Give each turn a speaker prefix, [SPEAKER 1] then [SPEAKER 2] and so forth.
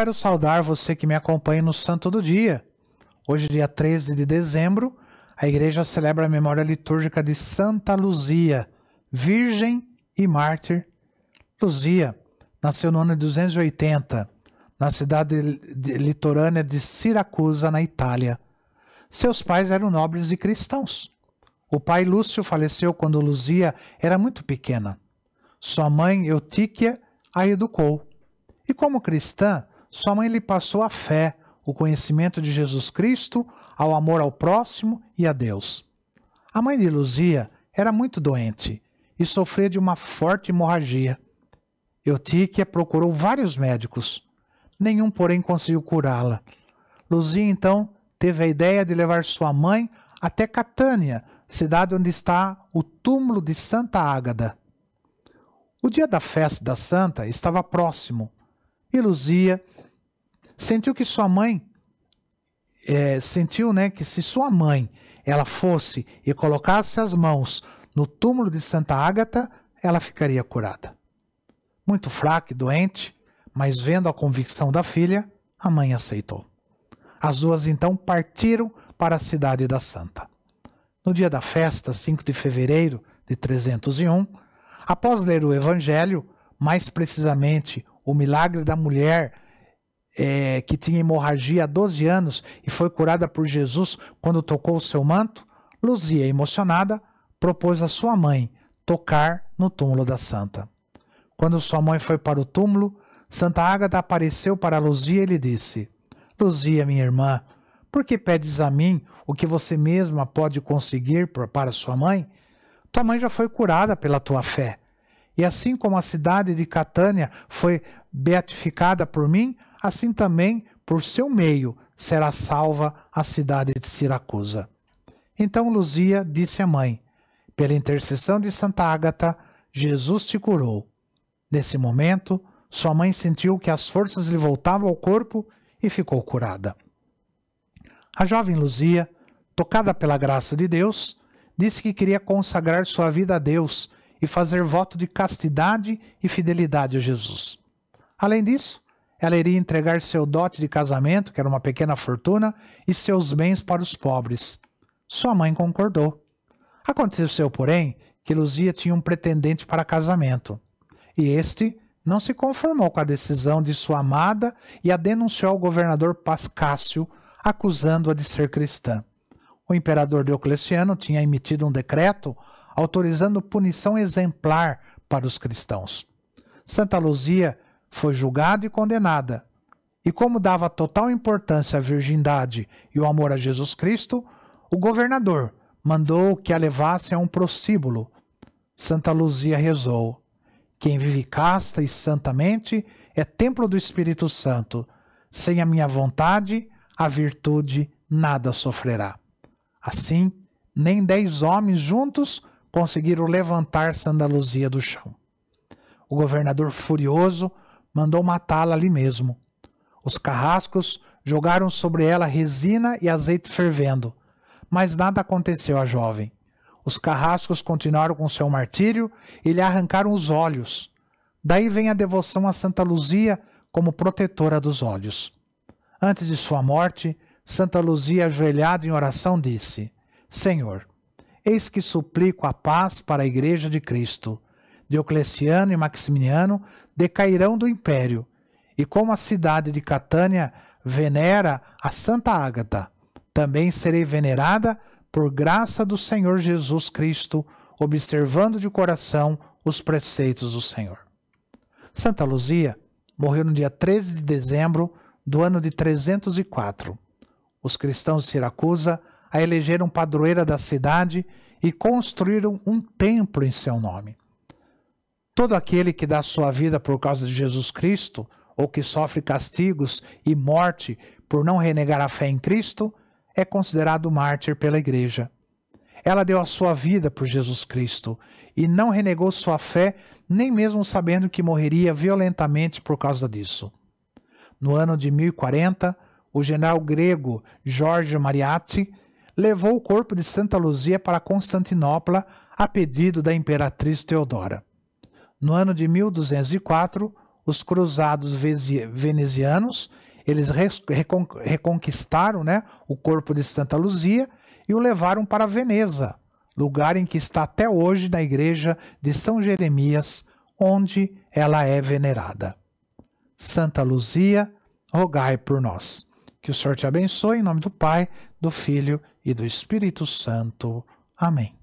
[SPEAKER 1] quero saudar você que me acompanha no Santo do Dia. Hoje, dia 13 de dezembro, a igreja celebra a memória litúrgica de Santa Luzia, virgem e mártir. Luzia nasceu no ano 280, na cidade litorânea de Siracusa, na Itália. Seus pais eram nobres e cristãos. O pai Lúcio faleceu quando Luzia era muito pequena. Sua mãe, Eutíquia, a educou. E como cristã, sua mãe lhe passou a fé, o conhecimento de Jesus Cristo, ao amor ao próximo e a Deus. A mãe de Luzia era muito doente e sofria de uma forte hemorragia. Eutíquia procurou vários médicos. Nenhum, porém, conseguiu curá-la. Luzia, então, teve a ideia de levar sua mãe até Catânia, cidade onde está o túmulo de Santa Ágada. O dia da festa da santa estava próximo e Luzia sentiu que sua mãe é, sentiu, né, que se sua mãe ela fosse e colocasse as mãos no túmulo de Santa Ágata, ela ficaria curada. Muito fraca e doente, mas vendo a convicção da filha, a mãe aceitou. As duas então partiram para a cidade da Santa. No dia da festa, 5 de fevereiro de 301, após ler o Evangelho, mais precisamente o milagre da mulher é, que tinha hemorragia há 12 anos e foi curada por Jesus quando tocou o seu manto? Luzia, emocionada, propôs a sua mãe tocar no túmulo da santa. Quando sua mãe foi para o túmulo, Santa Ágata apareceu para Luzia e lhe disse: Luzia, minha irmã, por que pedes a mim o que você mesma pode conseguir para sua mãe? Tua mãe já foi curada pela tua fé. E assim como a cidade de Catânia foi beatificada por mim, assim também por seu meio será salva a cidade de Siracusa. Então Luzia disse à mãe: Pela intercessão de Santa Ágata, Jesus te curou. Nesse momento, sua mãe sentiu que as forças lhe voltavam ao corpo e ficou curada. A jovem Luzia, tocada pela graça de Deus, disse que queria consagrar sua vida a Deus e fazer voto de castidade e fidelidade a Jesus. Além disso, ela iria entregar seu dote de casamento, que era uma pequena fortuna, e seus bens para os pobres. Sua mãe concordou. Aconteceu, porém, que Luzia tinha um pretendente para casamento, e este não se conformou com a decisão de sua amada e a denunciou ao governador Pascácio, acusando-a de ser cristã. O imperador Diocleciano tinha emitido um decreto autorizando punição exemplar para os cristãos. Santa Luzia foi julgada e condenada. E como dava total importância à virgindade e o amor a Jesus Cristo, o governador mandou que a levassem a um prostíbulo. Santa Luzia rezou: Quem vive casta e santamente é templo do Espírito Santo. Sem a minha vontade, a virtude nada sofrerá. Assim, nem dez homens juntos conseguiram levantar Santa Luzia do chão. O governador, furioso, mandou matá-la ali mesmo. Os carrascos jogaram sobre ela resina e azeite fervendo, mas nada aconteceu à jovem. Os carrascos continuaram com seu martírio e lhe arrancaram os olhos. Daí vem a devoção a Santa Luzia como protetora dos olhos. Antes de sua morte, Santa Luzia, ajoelhada em oração, disse: Senhor, eis que suplico a paz para a Igreja de Cristo. Diocleciano e Maximiano decairão do império, e como a cidade de Catânia venera a Santa Ágata, também serei venerada por graça do Senhor Jesus Cristo, observando de coração os preceitos do Senhor. Santa Luzia morreu no dia 13 de dezembro do ano de 304. Os cristãos de Siracusa a elegeram padroeira da cidade e construíram um templo em seu nome. Todo aquele que dá sua vida por causa de Jesus Cristo, ou que sofre castigos e morte por não renegar a fé em Cristo, é considerado mártir pela Igreja. Ela deu a sua vida por Jesus Cristo e não renegou sua fé, nem mesmo sabendo que morreria violentamente por causa disso. No ano de 1040, o general grego Jorge Mariatti levou o corpo de Santa Luzia para Constantinopla a pedido da imperatriz Teodora. No ano de 1204, os cruzados venezianos eles reconquistaram né, o corpo de Santa Luzia e o levaram para Veneza, lugar em que está até hoje na igreja de São Jeremias, onde ela é venerada. Santa Luzia, rogai por nós. Que o Senhor te abençoe em nome do Pai, do Filho e do Espírito Santo. Amém.